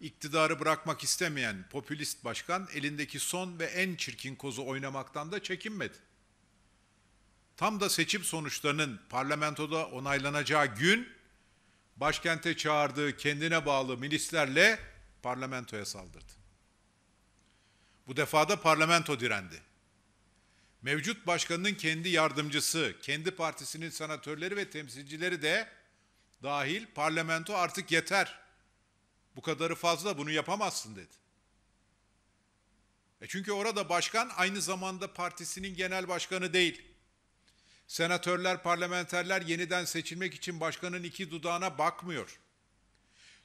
iktidarı bırakmak istemeyen popülist başkan elindeki son ve en çirkin kozu oynamaktan da çekinmedi. Tam da seçim sonuçlarının parlamentoda onaylanacağı gün başkente çağırdığı kendine bağlı milislerle parlamentoya saldırdı. Bu defada parlamento direndi. Mevcut başkanının kendi yardımcısı, kendi partisinin sanatörleri ve temsilcileri de dahil parlamento artık yeter bu kadarı fazla bunu yapamazsın dedi. E çünkü orada başkan aynı zamanda partisinin genel başkanı değil. Senatörler, parlamenterler yeniden seçilmek için başkanın iki dudağına bakmıyor.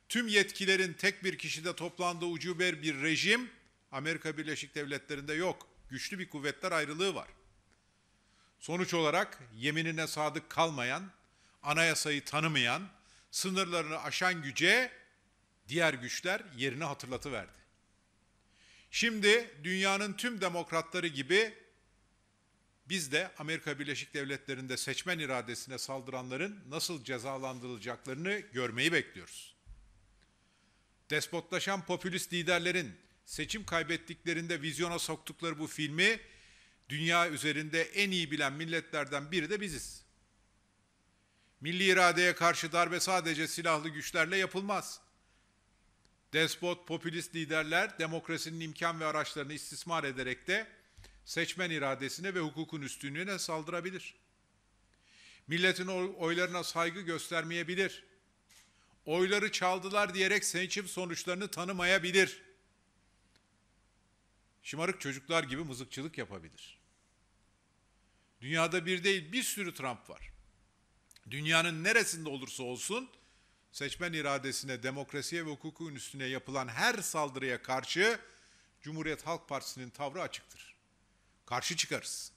Tüm yetkilerin tek bir kişide toplandığı ucuber bir rejim Amerika Birleşik Devletleri'nde yok. Güçlü bir kuvvetler ayrılığı var. Sonuç olarak yeminine sadık kalmayan, anayasayı tanımayan, sınırlarını aşan güce diğer güçler yerine hatırlatıverdi. Şimdi dünyanın tüm demokratları gibi biz de Amerika Birleşik Devletleri'nde seçmen iradesine saldıranların nasıl cezalandırılacaklarını görmeyi bekliyoruz. Despotlaşan popülist liderlerin seçim kaybettiklerinde vizyona soktukları bu filmi dünya üzerinde en iyi bilen milletlerden biri de biziz. Milli iradeye karşı darbe sadece silahlı güçlerle yapılmaz. Despot, popülist liderler demokrasinin imkan ve araçlarını istismar ederek de seçmen iradesine ve hukukun üstünlüğüne saldırabilir. Milletin oylarına saygı göstermeyebilir. Oyları çaldılar diyerek seçim sonuçlarını tanımayabilir. Şımarık çocuklar gibi mızıkçılık yapabilir. Dünyada bir değil bir sürü Trump var. Dünyanın neresinde olursa olsun seçmen iradesine, demokrasiye ve hukukun üstüne yapılan her saldırıya karşı Cumhuriyet Halk Partisi'nin tavrı açıktır. Karşı çıkarız.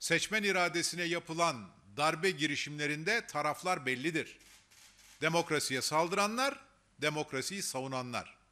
Seçmen iradesine yapılan darbe girişimlerinde taraflar bellidir. Demokrasiye saldıranlar, demokrasiyi savunanlar.